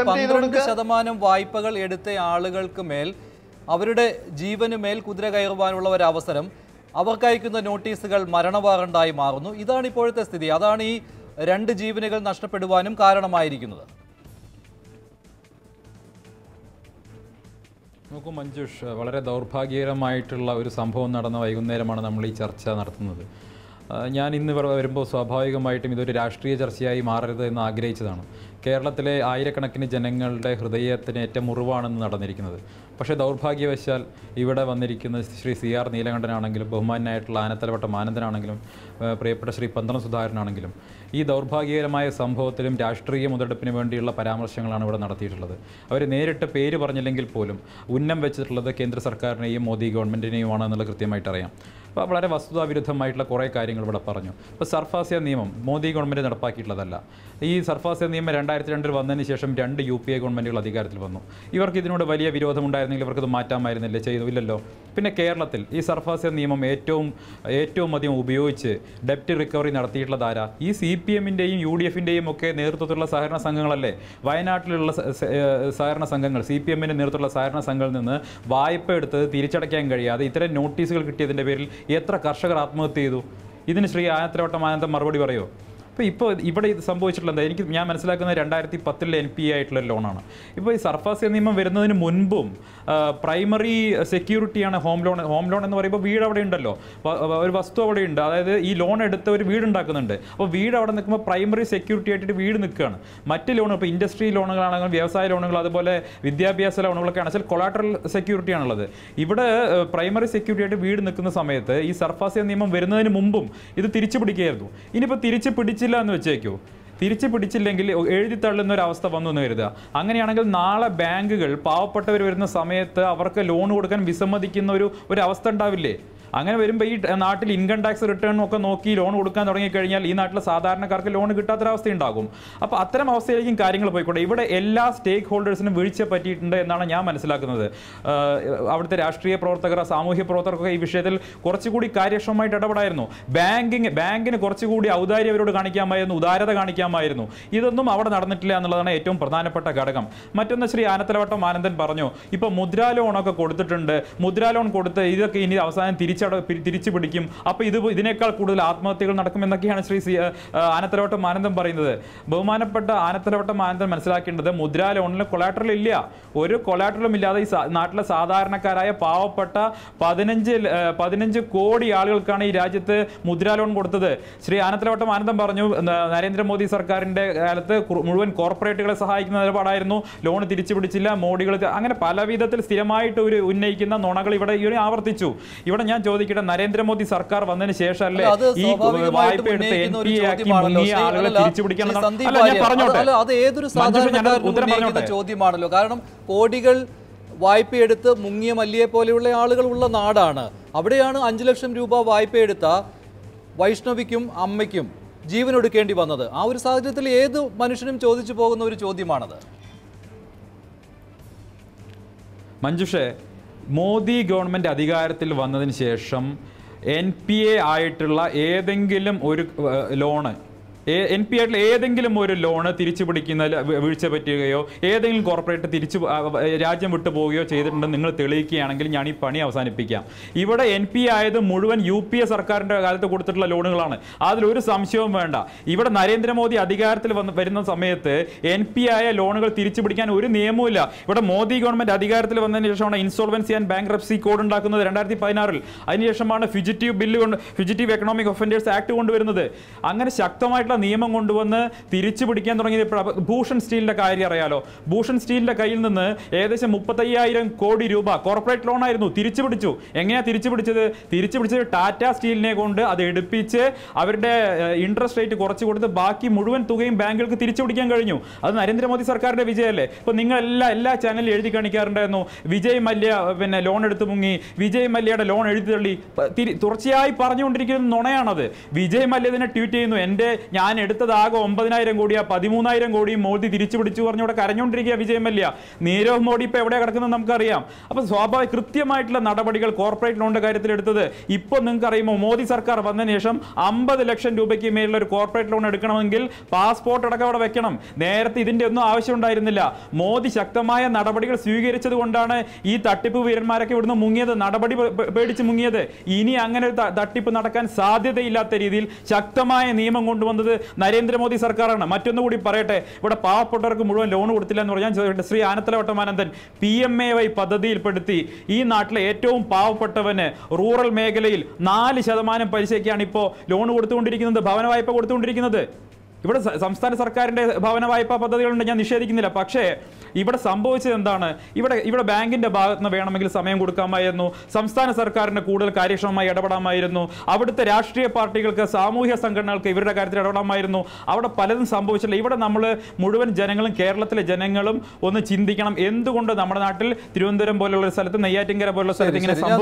പന്ത്രണ്ട് ശതമാനം വായ്പകൾ എടുത്ത ആളുകൾക്ക് മേൽ അവരുടെ ജീവന് മേൽ കുതിര കയറുവാനുള്ള ഒരു അവസരം അവർക്കയക്കുന്ന നോട്ടീസുകൾ മരണവാറണ്ടായി മാറുന്നു ഇതാണ് ഇപ്പോഴത്തെ സ്ഥിതി അതാണ് ഈ രണ്ട് ജീവനുകൾ നഷ്ടപ്പെടുവാനും കാരണമായിരിക്കുന്നത് നോക്കൂ മഞ്ജുഷ് വളരെ ദൗർഭാഗ്യകരമായിട്ടുള്ള ഒരു സംഭവം നടന്ന വൈകുന്നേരമാണ് നമ്മൾ ഈ ചർച്ച നടത്തുന്നത് ഞാൻ ഇന്ന് വരുമ്പോൾ സ്വാഭാവികമായിട്ടും ഇതൊരു രാഷ്ട്രീയ ചർച്ചയായി മാറരുത് എന്ന് ആഗ്രഹിച്ചതാണ് കേരളത്തിലെ ആയിരക്കണക്കിന് ജനങ്ങളുടെ ഹൃദയത്തിന് ഏറ്റവും മുറിവാണെന്ന് നടന്നിരിക്കുന്നത് പക്ഷേ ദൗർഭാഗ്യവശാൽ ഇവിടെ വന്നിരിക്കുന്ന ശ്രീ സി ആർ നീലകണ്ഠനാണെങ്കിലും ബഹുമാനായിട്ടുള്ള ആനത്തലവട്ട ആനന്ദനാണെങ്കിലും പ്രിയപ്പെട്ട ശ്രീ പന്തളം സുധാകരനാണെങ്കിലും ഈ ദൗർഭാഗ്യകരമായ സംഭവത്തിലും രാഷ്ട്രീയ മുതലെടുപ്പിന് വേണ്ടിയുള്ള പരാമർശങ്ങളാണ് ഇവിടെ നടത്തിയിട്ടുള്ളത് അവർ നേരിട്ട് പേര് പറഞ്ഞില്ലെങ്കിൽ പോലും ഉന്നം വെച്ചിട്ടുള്ളത് കേന്ദ്ര സർക്കാരിനെയും മോദി ഗവൺമെൻറ്റിനെയുമാണ് എന്നുള്ള കൃത്യമായിട്ട് അറിയാം വളരെ വസ്തുതാവിരുദ്ധമായിട്ടുള്ള കുറേ കാര്യങ്ങൾ ഇവിടെ പറഞ്ഞു ഇപ്പോൾ സർഫാസിയ നിയമം മോദി ഗവൺമെൻറ് നടപ്പാക്കിയിട്ടുള്ളതല്ല ഈ സർഫാസിയ നിയമം രണ്ടായിരത്തി രണ്ടിൽ വന്നതിന് ശേഷം രണ്ട് യു പി എ ഗവൺമെൻറ്റുകൾ അധികാരത്തിൽ വന്നു ഇവർക്ക് ഇതിനോട് വലിയ വിരോധമുണ്ടായിരുന്നെങ്കിൽ ഇവർക്കത് മാറ്റാമായിരുന്നില്ലേ ചെയ്തു ഇല്ലല്ലോ പിന്നെ കേരളത്തിൽ ഈ സർഫാസിയ നിയമം ഏറ്റവും ഏറ്റവും അധികം ഉപയോഗിച്ച് ഡെപ്റ്റ് റിക്കവറി നടത്തിയിട്ടുള്ള ധാര ഈ സി പി എമ്മിൻ്റെയും യു ഡി എഫിൻ്റെയും ഒക്കെ നേതൃത്വത്തിലുള്ള സഹകരണ സംഘങ്ങളല്ലേ വയനാട്ടിലുള്ള സഹകരണ സംഘങ്ങൾ സി പി എമ്മിൻ്റെ നേതൃത്വത്തിലുള്ള സഹകരണ സംഘങ്ങളിൽ നിന്ന് വായ്പ എടുത്ത് തിരിച്ചടയ്ക്കാൻ കഴിയാതെ ഇത്തരം നോട്ടീസുകൾ കിട്ടിയതിൻ്റെ പേരിൽ എത്ര കർഷകർ ആത്മഹത്യ ചെയ്തു ഇതിന് ശ്രീ ആനത്തലവട്ടം ആനന്ദം മറുപടി പറയുമോ ഇപ്പോൾ ഇപ്പോൾ ഇവിടെ ഇത് സംഭവിച്ചിട്ടുള്ള എന്താ എനിക്ക് ഞാൻ മനസ്സിലാക്കുന്നത് രണ്ടായിരത്തി പത്തിലെ എൻ പി ആയിട്ടുള്ള ലോണാണ് ഇപ്പോൾ ഈ സർഫാസ് നിയമം വരുന്നതിന് മുൻപും പ്രൈമറി സെക്യൂരിറ്റിയാണ് ഹോം ലോൺ ഹോം ലോൺ എന്ന് പറയുമ്പോൾ വീട് അവിടെ ഉണ്ടല്ലോ ഒരു വസ്തു അവിടെ ഉണ്ട് അതായത് ഈ ലോൺ എടുത്ത് ഒരു വീട് ഉണ്ടാക്കുന്നുണ്ട് അപ്പോൾ വീട് അവിടെ നിൽക്കുമ്പോൾ പ്രൈമറി സെക്യൂരിറ്റി ആയിട്ട് വീട് നിൽക്കുകയാണ് മറ്റ് ലോണുകൾ ഇപ്പോൾ ഇൻഡസ്ട്രി ലോണുകളാണെങ്കിലും വ്യവസായ ലോണുകൾ അതുപോലെ വിദ്യാഭ്യാസ ലോണുകളൊക്കെ ആണെങ്കിൽ കൊളാട്രൽ സെക്യൂരിറ്റി ആണുള്ളത് ഇവിടെ പ്രൈമറി സെക്യൂരിറ്റി ആയിട്ട് വീട് നിൽക്കുന്ന സമയത്ത് ഈ സർഫാസിയ നിയമം വരുന്നതിന് മുമ്പും ഇത് തിരിച്ചു പിടിക്കുകയായിരുന്നു ഇനിയിപ്പോൾ തിരിച്ചു പിടിച്ച് പിടിച്ചില്ല എന്ന് വെച്ചേക്കോ തിരിച്ചു പിടിച്ചില്ലെങ്കിൽ എഴുതി തള്ളുന്ന ഒരു അവസ്ഥ വന്നു എന്ന് കരുതുക അങ്ങനെയാണെങ്കിൽ നാളെ ബാങ്കുകൾ പാവപ്പെട്ടവർ വരുന്ന സമയത്ത് അവർക്ക് ലോൺ കൊടുക്കാൻ വിസമ്മതിക്കുന്ന ഒരു ഒരു അവസ്ഥ ഉണ്ടാവില്ലേ അങ്ങനെ വരുമ്പോൾ ഈ നാട്ടിൽ ഇൻകം ടാക്സ് റിട്ടേൺ ഒക്കെ നോക്കി ലോൺ കൊടുക്കാൻ തുടങ്ങിക്കഴിഞ്ഞാൽ ഈ നാട്ടിലെ സാധാരണക്കാർക്ക് ലോൺ കിട്ടാത്തൊരവസ്ഥ ഉണ്ടാകും അപ്പോൾ അത്തരം അവസ്ഥയിലേക്കും കാര്യങ്ങൾ പോയിക്കോട്ടെ ഇവിടെ എല്ലാ സ്റ്റേക്ക് ഹോൾഡേഴ്സിനും വീഴ്ച പറ്റിയിട്ടുണ്ട് എന്നാണ് ഞാൻ മനസ്സിലാക്കുന്നത് അവിടുത്തെ രാഷ്ട്രീയ പ്രവർത്തകർ സാമൂഹ്യ പ്രവർത്തകർക്കൊക്കെ ഈ വിഷയത്തിൽ കുറച്ചുകൂടി കാര്യക്ഷമമായിട്ട് ഇടപെടായിരുന്നു ബാങ്കിങ് ബാങ്കിന് കുറച്ചുകൂടി ഔദാര്യവരോട് കാണിക്കാമായിരുന്നു ഉദാരത കാണിക്കാമായിരുന്നു ഇതൊന്നും അവിടെ നടന്നിട്ടില്ല എന്നുള്ളതാണ് ഏറ്റവും പ്രധാനപ്പെട്ട ഘടകം മറ്റൊന്ന് ശ്രീ ആനത്തലവട്ടം ആനന്ദൻ പറഞ്ഞു ഇപ്പോൾ മുദ്രാ ലോണൊക്കെ കൊടുത്തിട്ടുണ്ട് മുദ്രാ ലോൺ കൊടുത്ത് ഇതൊക്കെ ഇനി അവസാനം തിരിച്ച് തിരിച്ചട തിരിച്ചു പിടിക്കും അപ്പോൾ ഇത് ഇതിനേക്കാൾ കൂടുതൽ ആത്മഹത്യകൾ നടക്കുമെന്നൊക്കെയാണ് ശ്രീ സി ആനത്തലവട്ടം ആനന്ദം പറയുന്നത് ബഹുമാനപ്പെട്ട ആനത്തലവട്ടം ആനന്ദം മനസ്സിലാക്കേണ്ടത് മുദ്രാ ലോണിന് കൊളാട്രൽ ഇല്ല ഒരു കൊളാട്രലും ഇല്ലാതെ ഈ നാട്ടിലെ സാധാരണക്കാരായ പാവപ്പെട്ട പതിനഞ്ച് പതിനഞ്ച് കോടി ആളുകൾക്കാണ് ഈ രാജ്യത്ത് മുദ്രാ ലോൺ കൊടുത്തത് ശ്രീ ആനത്തലവട്ടം ആനന്ദം പറഞ്ഞു നരേന്ദ്രമോദി സർക്കാരിൻ്റെ കാലത്ത് മുഴുവൻ കോർപ്പറേറ്റുകളെ സഹായിക്കുന്ന നിലപാടായിരുന്നു ലോൺ തിരിച്ചു പിടിച്ചില്ല മോഡികൾ അങ്ങനെ പലവിധത്തിൽ സ്ഥിരമായിട്ട് ഒരു ഉന്നയിക്കുന്ന നുണകൾ ഇവിടെ ഇവരെ ആവർത്തിച്ചു ഇവിടെ ഞാൻ ചോദിക്കട്ടെ നരേന്ദ്രമോദി സർക്കാർ വന്നതിന് അല്ലേ ഈ വായ്പ എടുത്ത് എൻ പി ആക്കി മുങ്ങിയ ആളുകളെ തിരിച്ചുപിടിക്കണം അത് സാധാരണ ചോദ്യമാണല്ലോ കാരണം കോടികൾ വായ്പയെടുത്ത് മുങ്ങിയ മല്ലിയെ പോലെയുള്ള ആളുകൾ ഉള്ള നാടാണ് അവിടെയാണ് അഞ്ചു ലക്ഷം രൂപ വായ്പയെടുത്ത വൈഷ്ണവിക്കും അമ്മയ്ക്കും ജീവനൊടുക്കേണ്ടി വന്നത് ആ ഒരു സാഹചര്യത്തിൽ ഏത് മനുഷ്യനും ചോദിച്ചു പോകുന്ന ഒരു ചോദ്യമാണത് മഞ്ജുഷേ മോദി ഗവൺമെൻറ് അധികാരത്തിൽ വന്നതിന് ശേഷം എൻ പി എ ആയിട്ടുള്ള ഏതെങ്കിലും ഒരു ലോണ് എൻ പി ആയിട്ട് ഏതെങ്കിലും ഒരു ലോണ് തിരിച്ചു പിടിക്കുന്ന വീഴ്ച പറ്റുകയോ ഏതെങ്കിലും കോർപ്പറേറ്റ് തിരിച്ചു രാജ്യം വിട്ടു പോവുകയോ ചെയ്തിട്ടുണ്ടെന്ന് നിങ്ങൾ തെളിയിക്കുകയാണെങ്കിൽ ഞാൻ ഈ പണി അവസാനിപ്പിക്കാം ഇവിടെ എൻ പി ആയത് മുഴുവൻ യു പി എ സർക്കാരിൻ്റെ കാലത്ത് കൊടുത്തിട്ടുള്ള ലോണുകളാണ് അതിലൊരു സംശയവും വേണ്ട ഇവിടെ നരേന്ദ്രമോദി അധികാരത്തിൽ വന്ന് വരുന്ന സമയത്ത് എൻ പി ആയ ലോണുകൾ തിരിച്ചു പിടിക്കാൻ ഒരു നിയമവുമില്ല ഇവിടെ മോദി ഗവൺമെൻറ് അധികാരത്തിൽ വന്നതിന് ശേഷമാണ് insolvency and bankruptcy code ഉണ്ടാക്കുന്നത് രണ്ടായിരത്തി പതിനാറിൽ അതിനുശേഷമാണ് ഫിജിറ്റീവ് ബില്ല് കൊണ്ട് ഫിജിറ്റീവ് എക്കണോമിക് ഒഫൻഡേഴ്സ് ആക്ട് കൊണ്ടുവരുന്നത് അങ്ങനെ ശക്തമായിട്ടുള്ള വേണ്ട നിയമം കൊണ്ടുവന്ന് തിരിച്ചു പിടിക്കാൻ തുടങ്ങിയത് ഭൂഷൺ സ്റ്റീലിൻ്റെ കാര്യം അറിയാലോ ഭൂഷൺ സ്റ്റീലിൻ്റെ കയ്യിൽ നിന്ന് ഏകദേശം മുപ്പത്തയ്യായിരം കോടി രൂപ കോർപ്പറേറ്റ് ലോണായിരുന്നു തിരിച്ചു പിടിച്ചു എങ്ങനെയാണ് തിരിച്ചു പിടിച്ചത് തിരിച്ചു പിടിച്ചത് ടാറ്റ സ്റ്റീലിനെ കൊണ്ട് അത് എടുപ്പിച്ച് അവരുടെ ഇൻട്രസ്റ്റ് റേറ്റ് കുറച്ച് കൊടുത്ത് ബാക്കി മുഴുവൻ തുകയും ബാങ്കുകൾക്ക് തിരിച്ചു പിടിക്കാൻ കഴിഞ്ഞു അത് നരേന്ദ്രമോദി സർക്കാരിൻ്റെ വിജയമല്ലേ ഇപ്പോൾ നിങ്ങളെല്ലാം എല്ലാ ചാനലിലും എഴുതി കാണിക്കാറുണ്ടായിരുന്നു വിജയ് മല്യ പിന്നെ ലോൺ എടുത്തു മുങ്ങി വിജയ് മല്യയുടെ ലോൺ എഴുതി തള്ളി തുടർച്ചയായി പറഞ്ഞുകൊണ്ടിരിക്കുന്ന നുണയാണത് വിജയ് മല്യ തന്നെ ട്വീറ്റ് ചെയ്യുന്നു എൻ്റെ ഞാൻ എടുത്തത് ആകെ ഒമ്പതിനായിരം കോടിയാ പതിമൂന്നായിരം കോടി മോദി തിരിച്ചു പിടിച്ചു പറഞ്ഞവിടെ കരഞ്ഞുകൊണ്ടിരിക്കുക വിജയം വലിയ നീരവ് മോഡി ഇപ്പൊ എവിടെ കിടക്കുന്നത് നമുക്കറിയാം അപ്പോൾ സ്വാഭാവിക കൃത്യമായിട്ടുള്ള നടപടികൾ കോർപ്പറേറ്റ് ലോണിന്റെ കാര്യത്തിൽ എടുത്തത് ഇപ്പൊ നിങ്ങൾക്ക് അറിയുമോ മോദി സർക്കാർ വന്നതിന് ശേഷം അമ്പത് ലക്ഷം രൂപയ്ക്ക് മേലുള്ള ഒരു കോർപ്പറേറ്റ് ലോൺ എടുക്കണമെങ്കിൽ പാസ്പോർട്ട് അടക്കം അവിടെ വെക്കണം നേരത്തെ ഇതിന്റെ ഒന്നും ആവശ്യം ഉണ്ടായിരുന്നില്ല മോദി ശക്തമായ നടപടികൾ സ്വീകരിച്ചത് കൊണ്ടാണ് ഈ തട്ടിപ്പ് വീരന്മാരൊക്കെ ഇവിടുന്ന് മുങ്ങിയത് നടപടി പേടിച്ച് മുങ്ങിയത് ഇനി അങ്ങനെ ഒരു തട്ടിപ്പ് നടക്കാൻ സാധ്യതയില്ലാത്ത രീതിയിൽ ശക്തമായ നിയമം കൊണ്ടുവന്നത് നരേന്ദ്രമോദി സർക്കാരാണ് മറ്റൊന്നുകൂടി കൂടി പറയട്ടെ ഇവിടെ പാവപ്പെട്ടവർക്ക് മുഴുവൻ ലോൺ കൊടുത്തില്ല എന്ന് പറഞ്ഞാൽ ശ്രീ ആനത്തല വട്ടമാനന്ദൻ പി എം എ വൈ പദ്ധതിയിൽപ്പെടുത്തി ഈ നാട്ടിലെ ഏറ്റവും പാവപ്പെട്ടവന് റൂറൽ മേഖലയിൽ നാല് ശതമാനം പലിശയ്ക്കാണ് ഇപ്പോൾ ലോൺ കൊടുത്തുകൊണ്ടിരിക്കുന്നത് ഭവന വായ്പ കൊടുത്തുകൊണ്ടിരിക്കുന്നത് ഇവിടെ സംസ്ഥാന സർക്കാരിൻ്റെ ഭവന വായ്പാ പദ്ധതികളുണ്ട് ഞാൻ നിഷേധിക്കുന്നില്ല പക്ഷേ ഇവിടെ സംഭവിച്ചത് എന്താണ് ഇവിടെ ഇവിടെ ബാങ്കിൻ്റെ ഭാഗത്ത് നിന്ന് വേണമെങ്കിൽ സമയം കൊടുക്കാമായിരുന്നു സംസ്ഥാന സർക്കാരിന് കൂടുതൽ കാര്യക്ഷമമായി ഇടപെടാമായിരുന്നു അവിടുത്തെ രാഷ്ട്രീയ പാർട്ടികൾക്ക് സാമൂഹ്യ സംഘടനകൾക്ക് ഇവരുടെ കാര്യത്തിൽ ഇടപെടാമായിരുന്നു അവിടെ പലതും സംഭവിച്ചില്ല ഇവിടെ നമ്മൾ മുഴുവൻ ജനങ്ങളും കേരളത്തിലെ ജനങ്ങളും ഒന്ന് ചിന്തിക്കണം എന്തുകൊണ്ട് നമ്മുടെ നാട്ടിൽ തിരുവനന്തപുരം പോലുള്ള സ്ഥലത്ത് നെയ്യാറ്റിൻകര പോലുള്ള സ്ഥലത്ത് ഇങ്ങനെ സംഭവിച്ചു